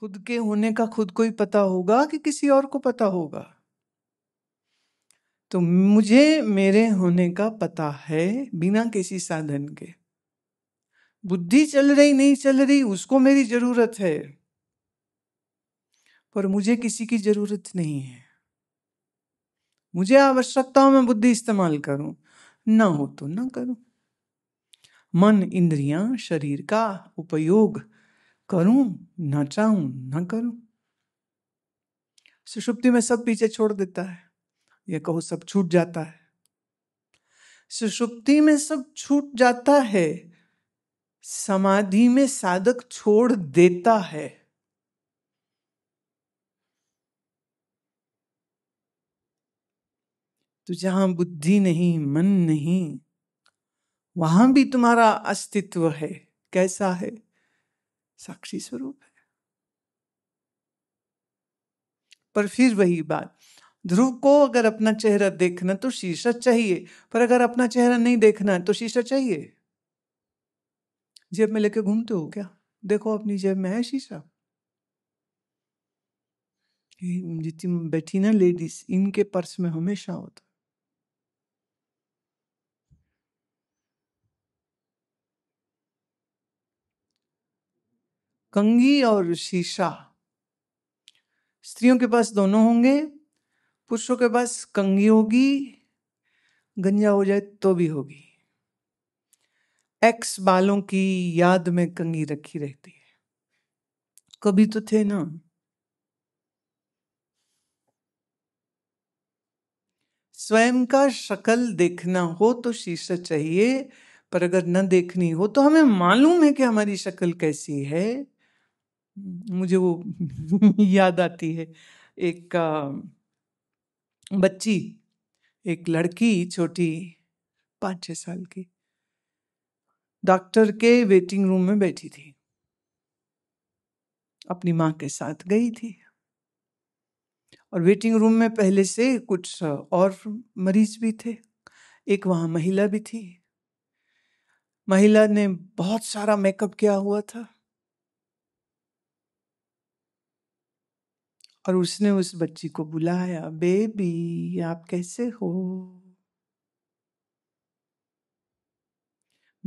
खुद के होने का खुद को ही पता होगा कि किसी और को पता होगा तो मुझे मेरे होने का पता है बिना किसी साधन के बुद्धि चल रही नहीं चल रही उसको मेरी जरूरत है पर मुझे किसी की जरूरत नहीं है मुझे आवश्यकताओं में बुद्धि इस्तेमाल करूं ना हो तो ना करूं मन इंद्रियां शरीर का उपयोग करूं ना चाहूं ना करूं सुषुप्ति में सब पीछे छोड़ देता है ये कहो सब छूट जाता है सुषुप्ति में सब छूट जाता है समाधि में साधक छोड़ देता है तो जहां बुद्धि नहीं मन नहीं वहां भी तुम्हारा अस्तित्व है कैसा है साक्षी स्वरूप है पर फिर वही बात ध्रुव को अगर अपना चेहरा देखना तो शीशा चाहिए पर अगर अपना चेहरा नहीं देखना है तो शीशा चाहिए जेब में लेके घूमते हो क्या देखो अपनी जेब में है शीशा जितनी बैठी ना लेडीज इनके पर्स में हमेशा होता कंगी और शीशा स्त्रियों के पास दोनों होंगे पुरुषों के पास कंगी होगी गंजा हो जाए तो भी होगी एक्स बालों की याद में कंगी रखी रहती है कभी तो थे ना स्वयं का शकल देखना हो तो शीशा चाहिए पर अगर न देखनी हो तो हमें मालूम है कि हमारी शक्ल कैसी है मुझे वो याद आती है एक बच्ची एक लड़की छोटी पाँच छः साल की डॉक्टर के वेटिंग रूम में बैठी थी अपनी माँ के साथ गई थी और वेटिंग रूम में पहले से कुछ और मरीज भी थे एक वहाँ महिला भी थी महिला ने बहुत सारा मेकअप किया हुआ था और उसने उस बच्ची को बुलाया बेबी आप कैसे हो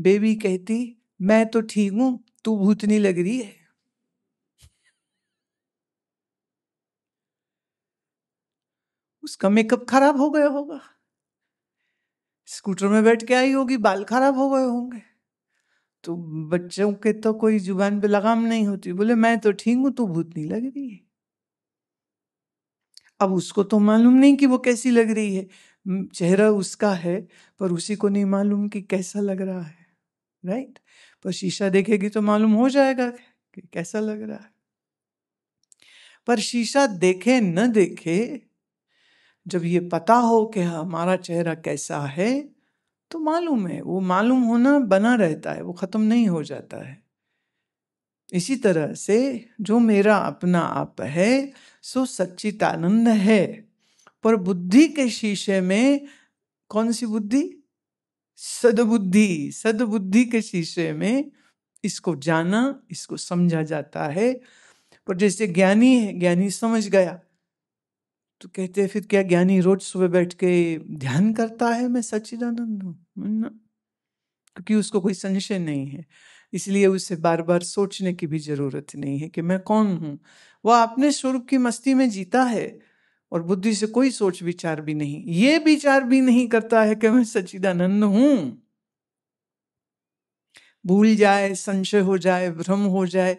बेबी कहती मैं तो ठीक हूं तू भूतनी लग रही है उसका मेकअप खराब हो गया होगा स्कूटर में बैठ के आई होगी बाल खराब हो गए होंगे तो बच्चों के तो कोई जुबान पे लगाम नहीं होती बोले मैं तो ठीक हूं तू भूतनी लग रही है अब उसको तो मालूम नहीं कि वो कैसी लग रही है चेहरा उसका है पर उसी को नहीं मालूम कि कैसा लग रहा है राइट पर शीशा देखेगी तो मालूम हो जाएगा कि कैसा लग रहा है पर शीशा देखे न देखे जब ये पता हो कि हाँ, हमारा चेहरा कैसा है तो मालूम है वो मालूम होना बना रहता है वो ख़त्म नहीं हो जाता है इसी तरह से जो मेरा अपना आप है सो सच्चितानंद है पर बुद्धि के शीशे में कौन सी बुद्धि सदबुद्धि सदबुद्धि के शीशे में इसको जाना इसको समझा जाता है पर जैसे ज्ञानी है ज्ञानी समझ गया तो कहते फिर क्या ज्ञानी रोज सुबह बैठ के ध्यान करता है मैं सच्चिदानंद हूँ क्योंकि उसको कोई संशय नहीं है इसलिए उसे बार बार सोचने की भी ज़रूरत नहीं है कि मैं कौन हूँ वह अपने स्वरूप की मस्ती में जीता है और बुद्धि से कोई सोच विचार भी नहीं ये विचार भी नहीं करता है कि मैं सचिदानंद हूं भूल जाए संशय हो जाए भ्रम हो जाए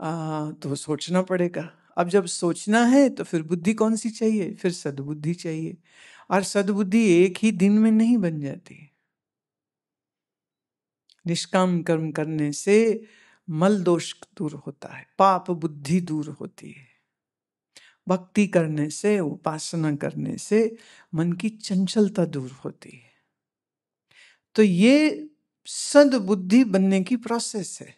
आ, तो सोचना पड़ेगा अब जब सोचना है तो फिर बुद्धि कौन सी चाहिए फिर सद्बुद्धि चाहिए और सद्बुद्धि एक ही दिन में नहीं बन जाती निष्काम कर्म करने से मल दोष दूर होता है पाप बुद्धि दूर होती है भक्ति करने से उपासना करने से मन की चंचलता दूर होती है तो ये सद्बुद्धि बनने की प्रोसेस है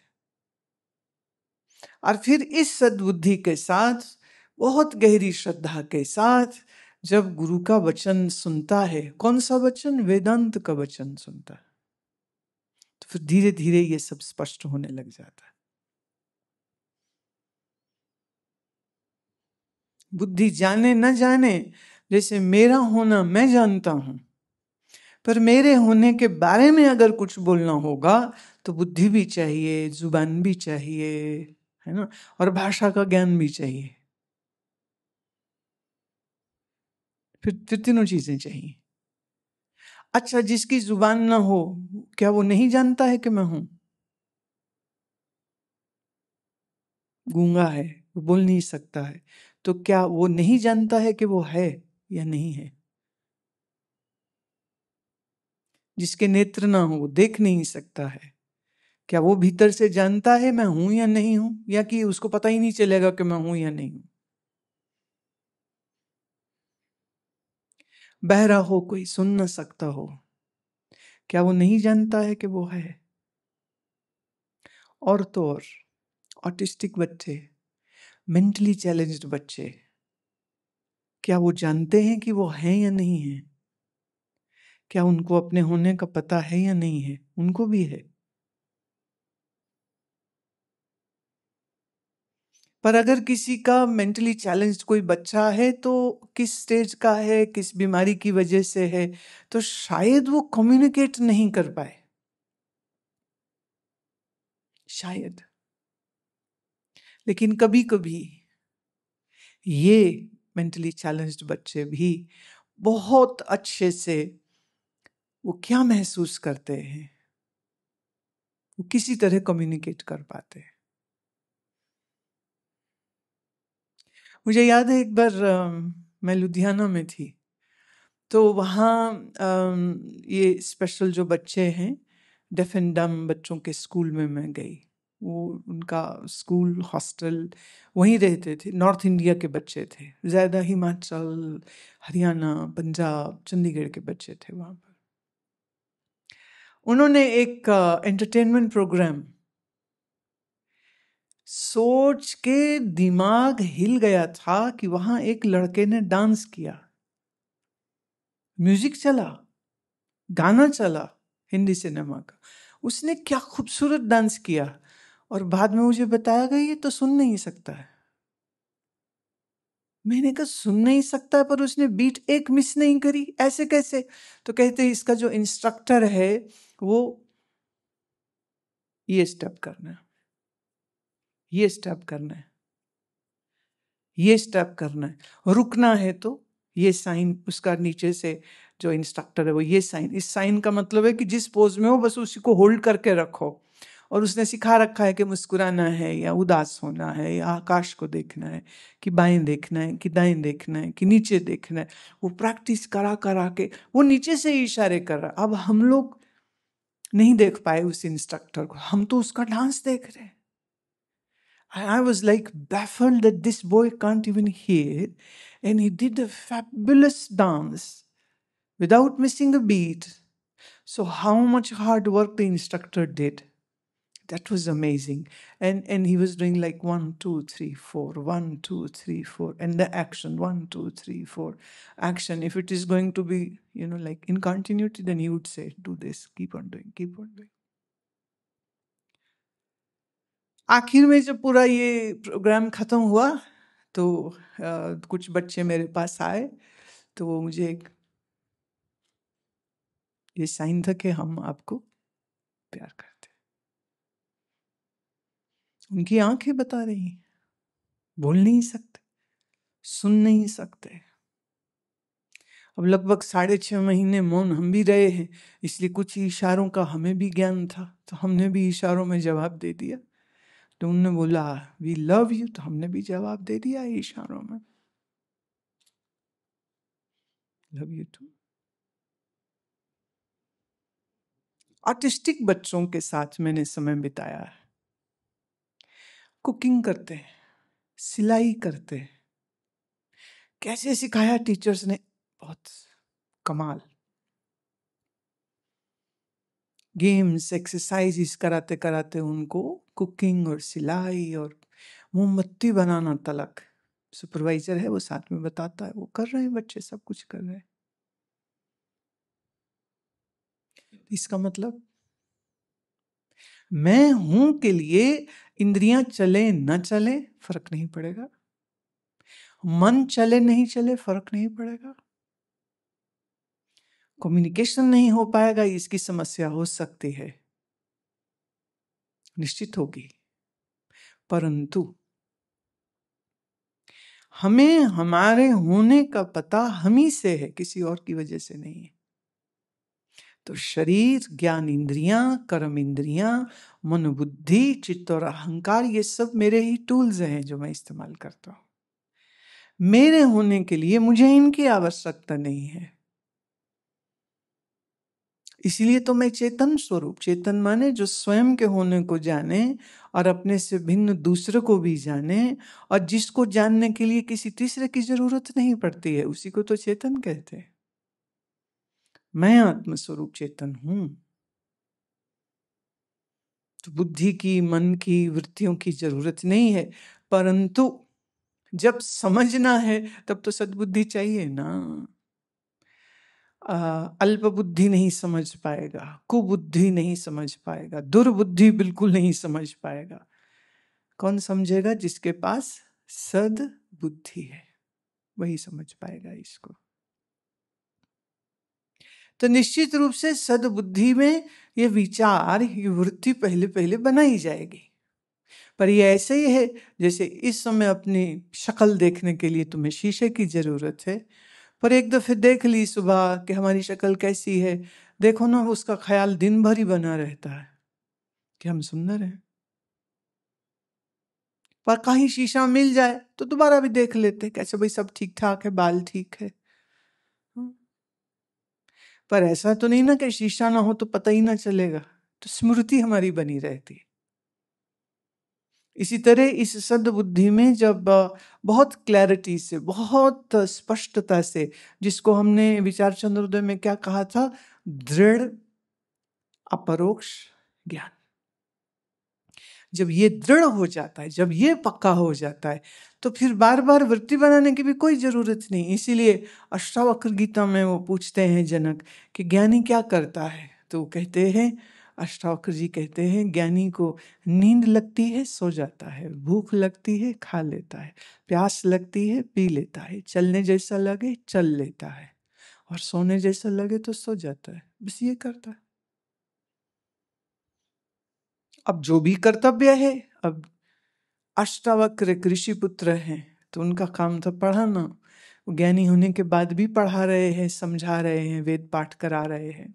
और फिर इस सद्बुद्धि के साथ बहुत गहरी श्रद्धा के साथ जब गुरु का वचन सुनता है कौन सा वचन वेदांत का वचन सुनता है तो फिर धीरे धीरे ये सब स्पष्ट होने लग जाता है बुद्धि जाने न जाने जैसे मेरा होना मैं जानता हूं पर मेरे होने के बारे में अगर कुछ बोलना होगा तो बुद्धि भी चाहिए जुबान भी चाहिए है ना और भाषा का ज्ञान भी चाहिए फिर फिर तीनों चीजें चाहिए अच्छा जिसकी जुबान ना हो क्या वो नहीं जानता है कि मैं हूं गूंगा है वो बोल नहीं सकता है तो क्या वो नहीं जानता है कि वो है या नहीं है जिसके नेत्र ना हो वो देख नहीं सकता है क्या वो भीतर से जानता है मैं हूं या नहीं हूं या कि उसको पता ही नहीं चलेगा कि मैं हूं या नहीं हूं बहरा हो कोई सुन ना सकता हो क्या वो नहीं जानता है कि वो है और तो और ऑटिस्टिक बच्चे मेंटली चैलेंज्ड बच्चे क्या वो जानते हैं कि वो हैं या नहीं हैं क्या उनको अपने होने का पता है या नहीं है उनको भी है पर अगर किसी का मेंटली चैलेंज कोई बच्चा है तो किस स्टेज का है किस बीमारी की वजह से है तो शायद वो कम्युनिकेट नहीं कर पाए शायद लेकिन कभी कभी ये मेंटली चैलेंज्ड बच्चे भी बहुत अच्छे से वो क्या महसूस करते हैं वो किसी तरह कम्युनिकेट कर पाते हैं मुझे याद है एक बार मैं लुधियाना में थी तो वहाँ ये स्पेशल जो बच्चे हैं डेफ एंड डम बच्चों के स्कूल में मैं गई वो उनका स्कूल हॉस्टल वहीं रहते थे नॉर्थ इंडिया के बच्चे थे ज़्यादा हिमाचल हरियाणा पंजाब चंडीगढ़ के बच्चे थे वहाँ पर उन्होंने एक एंटरटेनमेंट प्रोग्राम सोच के दिमाग हिल गया था कि वहां एक लड़के ने डांस किया म्यूजिक चला गाना चला हिंदी सिनेमा का उसने क्या खूबसूरत डांस किया और बाद में मुझे बताया गया ये तो सुन नहीं सकता है मैंने कहा सुन नहीं सकता है पर उसने बीट एक मिस नहीं करी ऐसे कैसे तो कहते इसका जो इंस्ट्रक्टर है वो ये स्टेप करना है ये स्टेप करना है ये स्टेप करना है रुकना है तो ये साइन उसका नीचे से जो इंस्ट्रक्टर है वो ये साइन इस साइन का मतलब है कि जिस पोज में हो बस उसी को होल्ड करके रखो और उसने सिखा रखा है कि मुस्कुराना है या उदास होना है या आकाश को देखना है कि बाएं देखना है कि दाएं देखना है कि नीचे देखना है वो प्रैक्टिस करा करा के वो नीचे से ही इशारे कर रहा अब हम लोग नहीं देख पाए उस इंस्ट्रक्टर को हम तो उसका डांस देख रहे हैं And I was like baffled that this boy can't even hear. And he did a fabulous dance without missing a beat. So, how much hard work the instructor did. That was amazing. And, and he was doing like one, two, three, four, one, two, three, four, and the action one, two, three, four. Action. If it is going to be, you know, like in continuity, then he would say, do this, keep on doing, keep on doing. आखिर में जब पूरा ये programme ख़त्म हुआ तो आ, कुछ बच्चे मेरे पास आए तो वो मुझे एक ये साइन था कि हम आपको प्यार करते उनकी आंखें बता रही बोल नहीं सकते सुन नहीं सकते अब लगभग साढ़े छः महीने मौन हम भी रहे हैं इसलिए कुछ इशारों का हमें भी ज्ञान था तो हमने भी इशारों में जवाब दे दिया तो उन्होंने बोला वी लव यू तो हमने भी जवाब दे दिया इशारों में लव यू टू आर्टिस्टिक बच्चों के साथ मैंने समय बिताया है कुकिंग करते सिलाई करते कैसे सिखाया टीचर्स ने बहुत कमाल गेम्स एक्सरसाइज कराते कराते उनको कुकिंग और सिलाई और मोमबत्ती बनाना तलक सुपरवाइजर है वो साथ में बताता है वो कर रहे हैं बच्चे सब कुछ कर रहे हैं इसका मतलब मैं हूं के लिए इंद्रियां चले न चले फर्क नहीं पड़ेगा मन चले नहीं चले फर्क नहीं पड़ेगा कम्युनिकेशन नहीं हो पाएगा इसकी समस्या हो सकती है निश्चित होगी परंतु हमें हमारे होने का पता हम ही से है किसी और की वजह से नहीं है तो शरीर ज्ञान इंद्रियां कर्म इंद्रियां मनोबुद्धि चित्त और अहंकार ये सब मेरे ही टूल्स हैं जो मैं इस्तेमाल करता हूं मेरे होने के लिए मुझे इनकी आवश्यकता नहीं है इसलिए तो मैं चेतन स्वरूप चेतन माने जो स्वयं के होने को जाने और अपने से भिन्न दूसरे को भी जाने और जिसको जानने के लिए किसी तीसरे की जरूरत नहीं पड़ती है उसी को तो चेतन कहते हैं मैं आत्मस्वरूप चेतन हूं तो बुद्धि की मन की वृत्तियों की जरूरत नहीं है परंतु जब समझना है तब तो सद्बुद्धि चाहिए ना अल्पबुद्धि नहीं समझ पाएगा कुबुद्धि नहीं समझ पाएगा दुर्बुद्धि बिल्कुल नहीं समझ पाएगा कौन समझेगा जिसके पास सद बुद्धि है वही समझ पाएगा इसको तो निश्चित रूप से सदबुद्धि में ये विचार ये वृत्ति पहले पहले बनाई जाएगी पर ये ऐसे ही है जैसे इस समय अपनी शक्ल देखने के लिए तुम्हें शीशे की जरूरत है पर एक दफ़े देख ली सुबह कि हमारी शक्ल कैसी है देखो ना उसका ख्याल दिन भर ही बना रहता है कि हम सुंदर हैं पर कहीं शीशा मिल जाए तो दोबारा भी देख लेते कैसे अच्छा भाई सब ठीक ठाक है बाल ठीक है हाँ। पर ऐसा तो नहीं ना कि शीशा ना हो तो पता ही ना चलेगा तो स्मृति हमारी बनी रहती है इसी तरह इस सद्बुद्धि में जब बहुत क्लैरिटी से बहुत स्पष्टता से जिसको हमने विचार चंद्रोदय में क्या कहा था दृढ़ अपरोक्ष ज्ञान जब ये दृढ़ हो जाता है जब ये पक्का हो जाता है तो फिर बार बार वृत्ति बनाने की भी कोई ज़रूरत नहीं इसीलिए अष्टावक्र गीता में वो पूछते हैं जनक कि ज्ञानी क्या करता है तो कहते हैं अष्टावक्र जी कहते हैं ज्ञानी को नींद लगती है सो जाता है भूख लगती है खा लेता है प्यास लगती है पी लेता है चलने जैसा लगे चल लेता है और सोने जैसा लगे तो सो जाता है बस ये करता है अब जो भी कर्तव्य है अब अष्टावक्र कृषि पुत्र हैं तो उनका काम था पढ़ाना ज्ञानी होने के बाद भी पढ़ा रहे हैं समझा रहे हैं वेद पाठ करा रहे हैं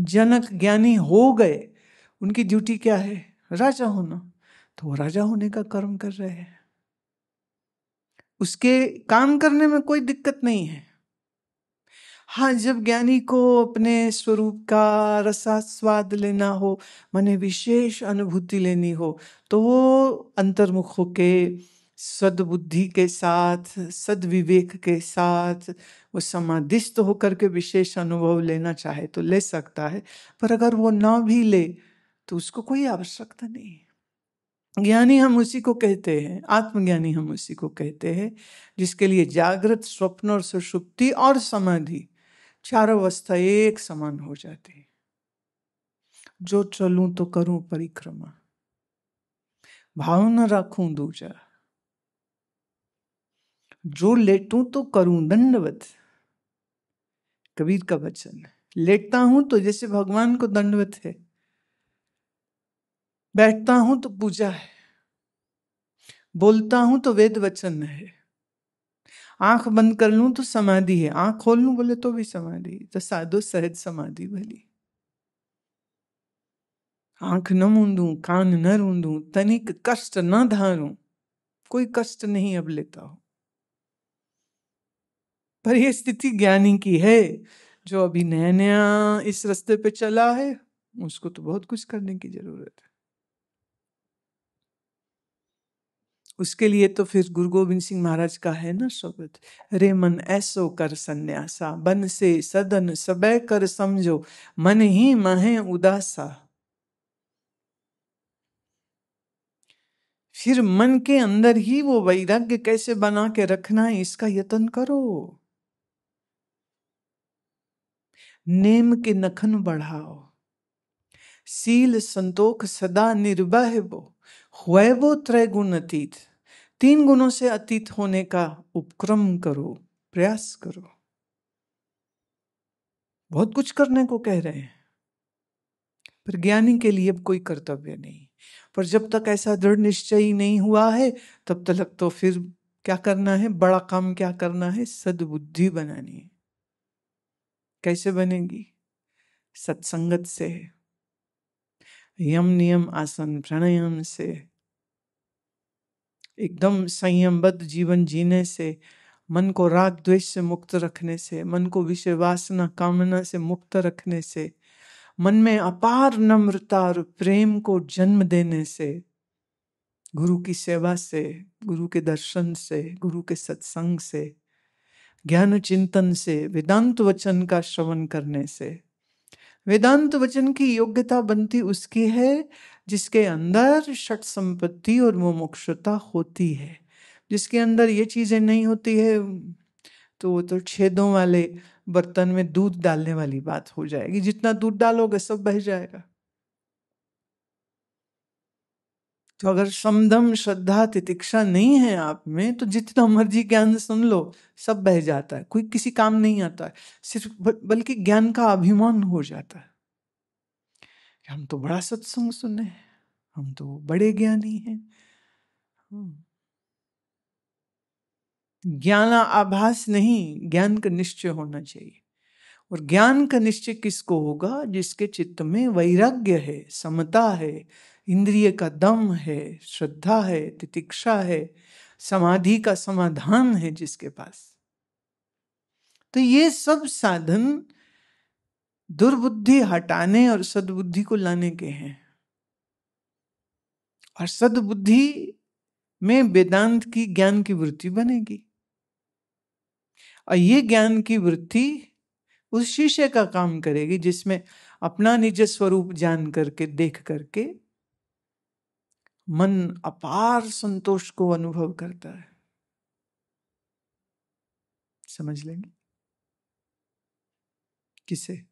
जनक ज्ञानी हो गए उनकी ड्यूटी क्या है राजा होना तो वो राजा होने का कर्म कर रहे हैं उसके काम करने में कोई दिक्कत नहीं है हाँ जब ज्ञानी को अपने स्वरूप का स्वाद लेना हो मन विशेष अनुभूति लेनी हो तो वो अंतर्मुख होके सद्बुद्धि के साथ सद्विवेक के साथ वो समाधिस्त होकर के विशेष अनुभव लेना चाहे तो ले सकता है पर अगर वो ना भी ले तो उसको कोई आवश्यकता नहीं है ज्ञानी हम उसी को कहते हैं आत्मज्ञानी हम उसी को कहते हैं जिसके लिए जागृत स्वप्न और सुषुप्ति और समाधि चार अवस्था एक समान हो जाती है जो चलूं तो करूं परिक्रमा भावना रखूं दूजा जो लेटूं तो करूं दंडवत कबीर का वचन लेटता हूं तो जैसे भगवान को दंडवत है बैठता हूं तो पूजा है बोलता हूं तो वेद वचन है आंख बंद कर लूं तो समाधि है आंख खोल लूं बोले तो भी समाधि तो साधु सहज समाधि भली आंख न मूंदू कान न रूंदू तनिक कष्ट न धारू कोई कष्ट नहीं अब लेता हूं पर यह स्थिति ज्ञानी की है जो अभी नया नया इस रास्ते पे चला है उसको तो बहुत कुछ करने की जरूरत है उसके लिए तो फिर गुरु गोविंद सिंह महाराज का है ना शब्द रे मन ऐसो कर संन्यासा बन से सदन सब कर समझो मन ही महे उदासा फिर मन के अंदर ही वो वैराग्य कैसे बना के रखना है इसका यत्न करो नेम के नखन बढ़ाओ सील संतोख सदा निर्भय वो हुए वो त्रय गुण अतीत तीन गुणों से अतीत होने का उपक्रम करो प्रयास करो बहुत कुछ करने को कह रहे हैं पर ज्ञानी के लिए कोई कर्तव्य नहीं पर जब तक ऐसा दृढ़ निश्चय नहीं हुआ है तब तक तो फिर क्या करना है बड़ा काम क्या करना है सद्बुद्धि बनानी है कैसे बनेगी सत्संगत से यम नियम आसन प्राणायाम से एकदम संयमबद्ध जीवन जीने से मन को राग द्वेष से मुक्त रखने से मन को विषय वासना कामना से मुक्त रखने से मन में अपार नम्रता और प्रेम को जन्म देने से गुरु की सेवा से गुरु के दर्शन से गुरु के सत्संग से ज्ञान चिंतन से वेदांत वचन का श्रवण करने से वेदांत वचन की योग्यता बनती उसकी है जिसके अंदर षट संपत्ति और मोमोक्षता होती है जिसके अंदर ये चीज़ें नहीं होती है तो वो तो छेदों वाले बर्तन में दूध डालने वाली बात हो जाएगी जितना दूध डालोगे सब बह जाएगा तो अगर समदम श्रद्धा तितिक्षा नहीं है आप में तो जितना मर्जी ज्ञान सुन लो सब बह जाता है कोई किसी काम नहीं आता है सिर्फ बल्कि ज्ञान का अभिमान हो जाता है हम तो बड़ा सत्संग सुने हम तो बड़े ज्ञानी हैं हम्म। ज्ञान आभास नहीं ज्ञान का निश्चय होना चाहिए और ज्ञान का निश्चय किसको होगा जिसके चित्त में वैराग्य है समता है इंद्रिय का दम है श्रद्धा है तितिक्षा है समाधि का समाधान है जिसके पास तो ये सब साधन दुर्बुद्धि हटाने और सद्बुद्धि को लाने के हैं और सद्बुद्धि में वेदांत की ज्ञान की वृत्ति बनेगी और ये ज्ञान की वृत्ति उस शीशे का काम करेगी जिसमें अपना निज स्वरूप जान करके देख करके मन अपार संतोष को अनुभव करता है समझ लेंगे किसे